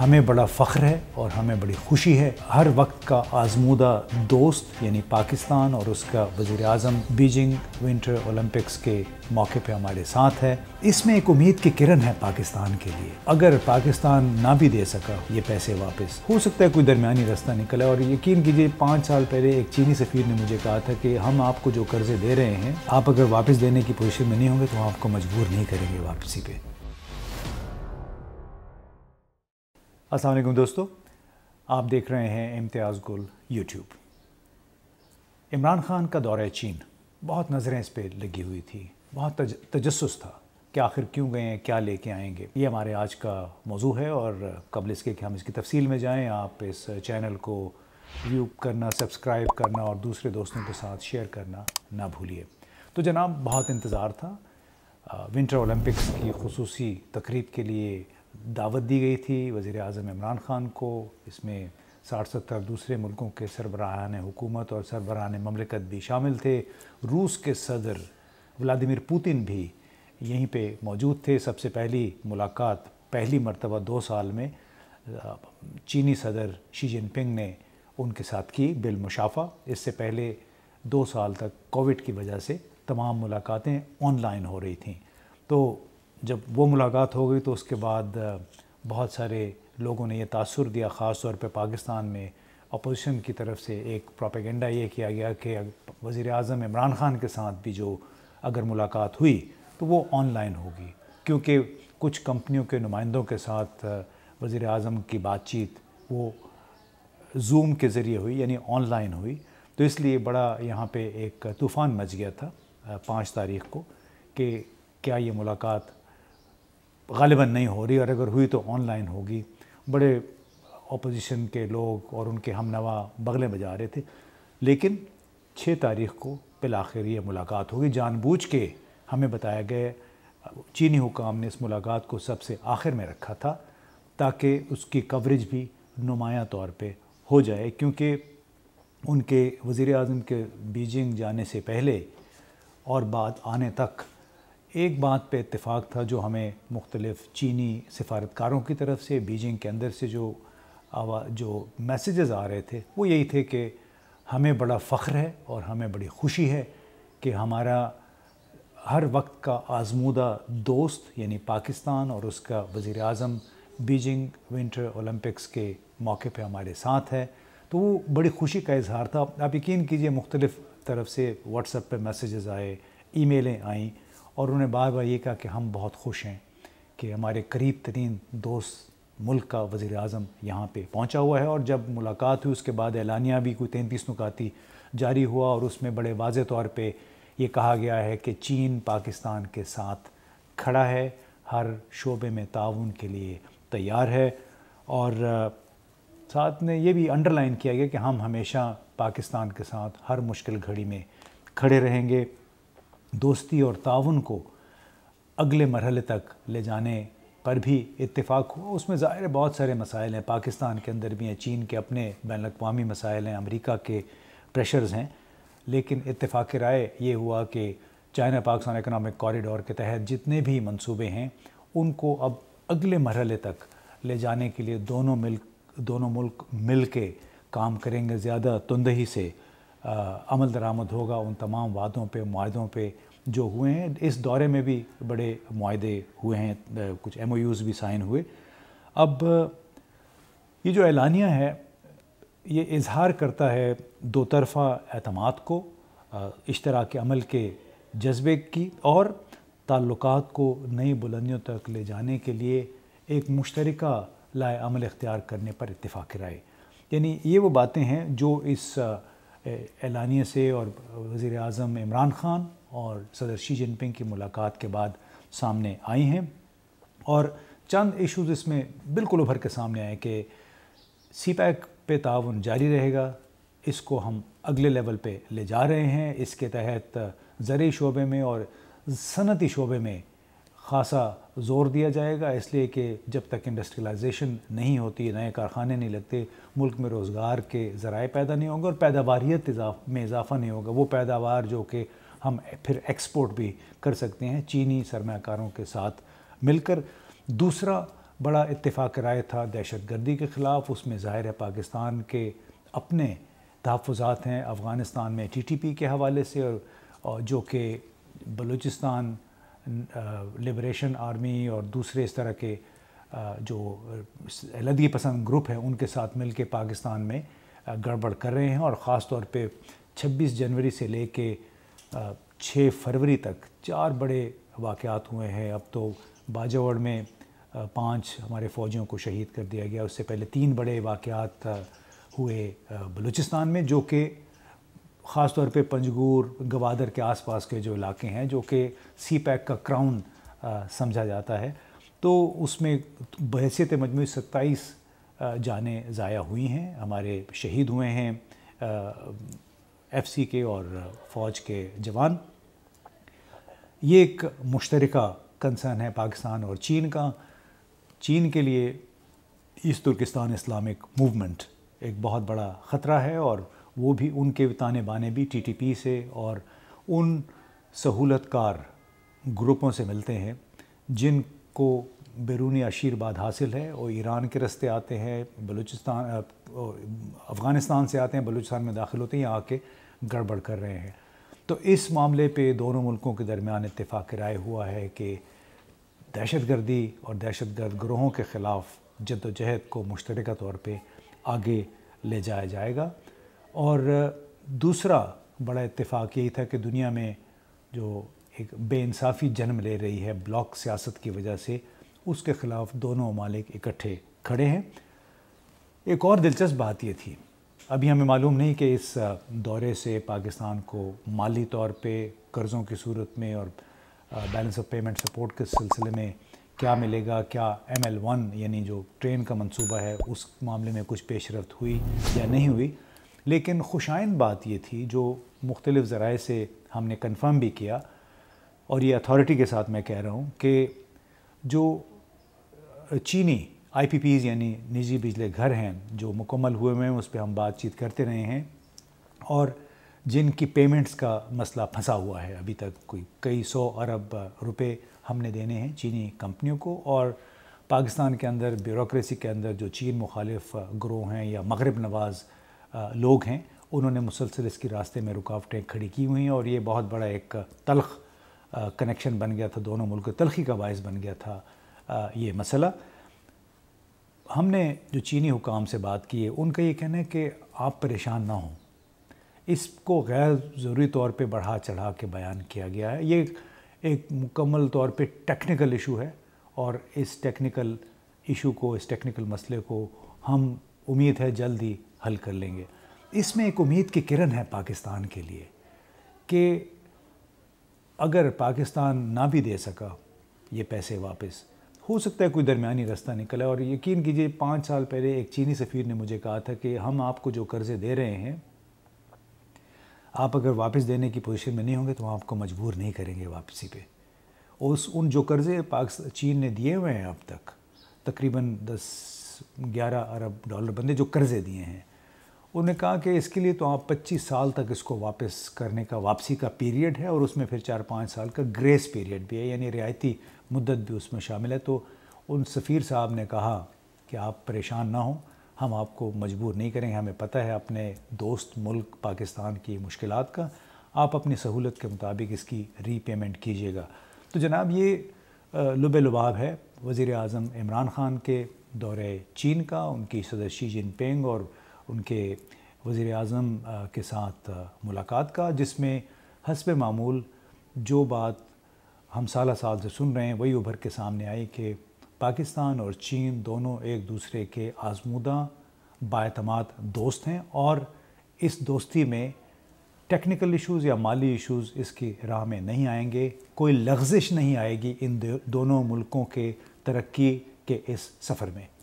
हमें बड़ा फ़ख्र है और हमें बड़ी खुशी है हर वक्त का आजमूदा दोस्त यानी पाकिस्तान और उसका वजीर अजम बीजिंग विंटर ओलंपिक्स के मौके पे हमारे साथ है इसमें एक उम्मीद की किरण है पाकिस्तान के लिए अगर पाकिस्तान ना भी दे सका ये पैसे वापस हो सकता है कोई दरमियानी रास्ता निकला और यकीन कीजिए पाँच साल पहले एक चीनी सफ़ीर ने मुझे कहा था कि हम आपको जो कर्जे दे रहे हैं आप अगर वापस देने की पोजिशन में नहीं होंगे तो आपको मजबूर नहीं करेंगे वापसी पर अस्सलाम वालेकुम दोस्तों आप देख रहे हैं इम्तियाज़ गुल यूट्यूब इमरान खान का दौरा चीन बहुत नज़रें इस पर लगी हुई थी बहुत तज, तजस्स था कि आखिर क्यों गए हैं क्या लेके आएंगे ये हमारे आज का मौजू है और कबल इसके कि हम इसकी तफसील में जाएं आप इस चैनल को व्यू करना सब्सक्राइब करना और दूसरे दोस्तों के साथ शेयर करना ना भूलिए तो जनाब बहुत इंतज़ार था विंटर ओलंपिक्स की खसूसी तकरीब के लिए दावत दी गई थी वज़ी अजम इमरान ख़ान को इसमें साठ सत्तर दूसरे मुल्कों के सरबराहान हुकूमत और सरबराहान ममलिकत भी शामिल थे रूस के सदर व्लादिमिर पुतिन भी यहीं पे मौजूद थे सबसे पहली मुलाकात पहली मरतबा दो साल में चीनी सदर शी जिनपिंग ने उनके साथ की बिलमुशाफ़ा इससे पहले दो साल तक कोविड की वजह से तमाम मुलाकातें ऑनलाइन हो रही थीं तो जब वो मुलाकात हो गई तो उसके बाद बहुत सारे लोगों ने यह तासर दिया ख़ास तौर पर पाकिस्तान में अपोजिशन की तरफ से एक प्रोपेगेंडा ये किया गया कि वज़ी अजम इमरान ख़ान के साथ भी जो अगर मुलाकात हुई तो वो ऑनलाइन होगी क्योंकि कुछ कंपनियों के नुमाइंदों के साथ वज़ी अजम की बातचीत वो जूम के ज़रिए हुई यानी ऑनलाइन हुई तो इसलिए बड़ा यहाँ पे एक तूफ़ान मच गया था पाँच तारीख को कि क्या ये मुलाकात गालिबा नहीं हो रही और अगर हुई तो ऑनलाइन होगी बड़े अपोजिशन के लोग और उनके हमनवा बगले बजा रहे थे लेकिन छः तारीख को बिल आखिर ये मुलाकात होगी जानबूझ के हमें बताया गया चीनी हुकाम ने इस मुलाकात को सबसे आखिर में रखा था ताकि उसकी कवरेज भी नुमाया तौर पे हो जाए क्योंकि उनके वज़ी अजम के बीजिंग जाने से पहले और बाद आने तक एक बात पे इतफाक़ था जो हमें मुख्तलिफ चीनी सफारतकारों की तरफ से बीजिंग के अंदर से जो आवा जो मैसेजेस आ रहे थे वो यही थे कि हमें बड़ा फ़ख्र है और हमें बड़ी खुशी है कि हमारा हर वक्त का आजमूदा दोस्त यानी पाकिस्तान और उसका वज़ी अजम बीजिंग विंटर ओलंपिक्स के मौके पे हमारे साथ है तो वो बड़ी खुशी का इजहार था आप यकीन कीजिए मुख्तलिफ़ तरफ से व्हाट्सएप पे मैसेजेस आए ईमेलें आईं और उन्होंने बार बार ये कहा कि हम बहुत खुश हैं कि हमारे करीब तरीन दोस्त मुल्क का वज़ी अजम यहाँ पर पहुँचा हुआ है और जब मुलाकात हुई उसके बाद एलानिया भी कोई तैंतीस नुकाती जारी हुआ और उसमें बड़े वाज तौर पर ये कहा गया है कि चीन पाकिस्तान के साथ खड़ा है हर शोबे में ताउन के लिए तैयार है और साथ में ये भी अंडरलाइन किया गया कि हम हमेशा पाकिस्तान के साथ हर मुश्किल घड़ी में खड़े रहेंगे दोस्ती और ताउन को अगले मरहले तक ले जाने पर भी इतफाक हुआ उसमें ज़ाहिर बहुत सारे मसाइल हैं पाकिस्तान के अंदर भी हैं चीन के अपने बैन अवी मसाइल हैं अमरीका के प्रेशर्स हैं लेकिन इतफाक़ राय ये हुआ कि चाइना पाकिस्तान इकनॉमिक कॉरिडोर के तहत जितने भी मंसूबे हैं उनको अब अगले मरहले तक ले जाने के लिए दोनों मिल दोनों मुल्क मिल के काम करेंगे ज़्यादा तंदही से अमल दरामद होगा उन तमाम वादों पे माहदों पे जो हुए हैं इस दौरे में भी बड़े माहे हुए हैं कुछ एम भी साइन हुए अब ये जो एलानिया है ये इजहार करता है दो तरफ़ा अहतमाद को इश्तरा के अमल के जज्बे की और ताल्लुक को नई बुलंदियों तक ले जाने के लिए एक मुश्तरक लाए अमल इख्तियार करने पर इतफ़ाक़ राय यानी ये वो बातें हैं जो इस एलानिया से और वज़ी अजम इमरान ख़ान और सदर शी जिनपिंग की मुलाकात के बाद सामने आई हैं और चंद इश्यूज़ इसमें बिल्कुल उभर के सामने आए कि सी पैक पे ताउन जारी रहेगा इसको हम अगले लेवल पे ले जा रहे हैं इसके तहत जरिए शोबे में और सनती शोबे में खासा जोर दिया जाएगा इसलिए कि जब तक इंडस्ट्रियलाइजेशन नहीं होती नए कारखाने नहीं लगते मुल्क में रोज़गार के ज़राए पैदा नहीं होंगे और पैदावारीत में इजाफा नहीं होगा वो पैदावार जो कि हम फिर एक्सपोर्ट भी कर सकते हैं चीनी सरमाकारों के साथ मिलकर दूसरा बड़ा इतफाक़ राय था दहशत गर्दी के ख़िलाफ़ उसमें ज़ाहिर है पाकिस्तान के अपने तहफ़ात हैं अफ़गानिस्तान में टी टी पी के हवाले से और जो कि बलूचिस्तान लिबरेशन आर्मी और दूसरे इस तरह के जो अलदगी पसंद ग्रुप हैं उनके साथ मिल के पाकिस्तान में गड़बड़ कर रहे हैं और ख़ास तौर पर छब्बीस जनवरी से ले कर छः फरवरी तक चार बड़े वाक़ात हुए हैं अब तो बाजावड़ में पांच हमारे फ़ौजियों को शहीद कर दिया गया उससे पहले तीन बड़े वाक़ात हुए बलूचिस्तान में जो कि ख़ास तौर पे पंजगूर गवादर के आसपास के जो इलाके हैं जो कि सी पैक का क्राउन समझा जाता है तो उसमें बहसीत मजमू सत्ताईस जाने ज़ाया हुई हैं हमारे शहीद हुए हैं एफ सी के और फ़ौज के जवान ये एक मुश्तर कंसर्न है पाकिस्तान और चीन का चीन के लिए ईस्ट तुर्किस्तान इस्लामिक मूवमेंट एक बहुत बड़ा ख़तरा है और वो भी उनके ताने बाने भी टीटीपी से और उन सहूलतकार ग्रुपों से मिलते हैं जिनको बैरूनी आशीर्वाद हासिल है और ईरान के रस्ते आते हैं बलूचिस्तान अफ़गानिस्तान से आते हैं बलूचिस्तान में दाखिल होते हैं यहाँ आके गड़बड़ कर रहे हैं तो इस मामले पे दोनों मुल्कों के दरमियान इतफ़ाक़ राय हुआ है कि दहशत गर्दी और दहशत गर्द ग्रोहों के ख़िलाफ़ जद्दोजहद को मुश्तरक तौर पर आगे ले जाया जाएगा और दूसरा बड़ा इत्तेफाक यही था कि दुनिया में जो एक बेानसाफ़ी जन्म ले रही है ब्लॉक सियासत की वजह से उसके ख़िलाफ़ दोनों ममालिक इकट्ठे खड़े हैं एक और दिलचस्प बात ये थी अभी हमें मालूम नहीं कि इस दौरे से पाकिस्तान को माली तौर पे कर्ज़ों की सूरत में और बैलेंस ऑफ पेमेंट सपोर्ट के सिलसिले में क्या मिलेगा क्या एम एल वन यानी जो ट्रेन का मंसूबा है उस मामले में कुछ पेशरफ हुई या नहीं हुई लेकिन खुशाइन बात ये थी जो मुख्तलिफ़ ज़राए से हमने कन्फर्म भी किया और ये अथॉरिटी के साथ मैं कह रहा हूँ कि जो चीनी आई पी पीज़ यानी निजी बिजली घर हैं जो मुकम्मल हुए हुए हैं उस पर हम बातचीत करते रहे हैं और जिनकी पेमेंट्स का मसला फंसा हुआ है अभी तक कोई कई सौ अरब रुपए हमने देने हैं चीनी कंपनियों को और पाकिस्तान के अंदर ब्यूरोसी के अंदर जो चीन मुखालिफ ग्रोह हैं या मगरब नवाज़ लोग हैं उन्होंने मुसलसल इसके रास्ते में रुकावटें खड़ी की हुई हैं और ये बहुत बड़ा एक तलख कनेक्शन बन गया था दोनों मुल्क तलखी का बायस बन गया था ये मसला हमने जो चीनी हुकाम से बात की है उनका ये कहना है कि आप परेशान ना हों इसको गैर ज़रूरी तौर पे बढ़ा चढ़ा के बयान किया गया है ये एक मुकम्मल तौर पे टेक्निकल इशू है और इस टेक्निकल इशू को इस टेक्निकल मसले को हम उम्मीद है जल्द ही हल कर लेंगे इसमें एक उम्मीद की किरण है पाकिस्तान के लिए कि अगर पाकिस्तान ना भी दे सका ये पैसे वापस हो सकता है कोई दरमियानी रास्ता निकला और यकीन कीजिए पाँच साल पहले एक चीनी सफ़ीर ने मुझे कहा था कि हम आपको जो कर्ज़े दे रहे हैं आप अगर वापस देने की पोजीशन में नहीं होंगे तो हम आपको मजबूर नहीं करेंगे वापसी पे उस उन जो कर्ज़े पाकिस्तान चीन ने दिए हुए हैं अब तक तकरीबन दस ग्यारह अरब डॉलर बंदे जो कर्ज़े दिए हैं उन्होंने कहा कि इसके लिए तो आप 25 साल तक इसको वापस करने का वापसी का पीरियड है और उसमें फिर चार पाँच साल का ग्रेस पीरियड भी है यानी रियायती मुद्दत भी उसमें शामिल है तो उन सफ़ीर साहब ने कहा कि आप परेशान ना हों हम आपको मजबूर नहीं करेंगे हमें पता है अपने दोस्त मुल्क पाकिस्तान की मुश्किल का आप अपनी सहूलत के मुताबिक इसकी रीपेमेंट कीजिएगा तो जनाब ये लुब लबाव है वज़ी अजम इमरान ख़ान के दौरे चीन का उनकी सदर शी जिनपिंग और उनके वज़र अजम के साथ मुलाकात का जिसमें हसब मामूल जो बात हम साल साल से सुन रहे हैं वही उभर के सामने आई कि पाकिस्तान और चीन दोनों एक दूसरे के आजमूदा बातमाद दोस्त हैं और इस दोस्ती में टेक्निकल इश्यूज़ या माली इश्यूज़ इसकी राह में नहीं आएंगे कोई लग्जिश नहीं आएगी इन दोनों मुल्कों के तरक्की के इस सफ़र में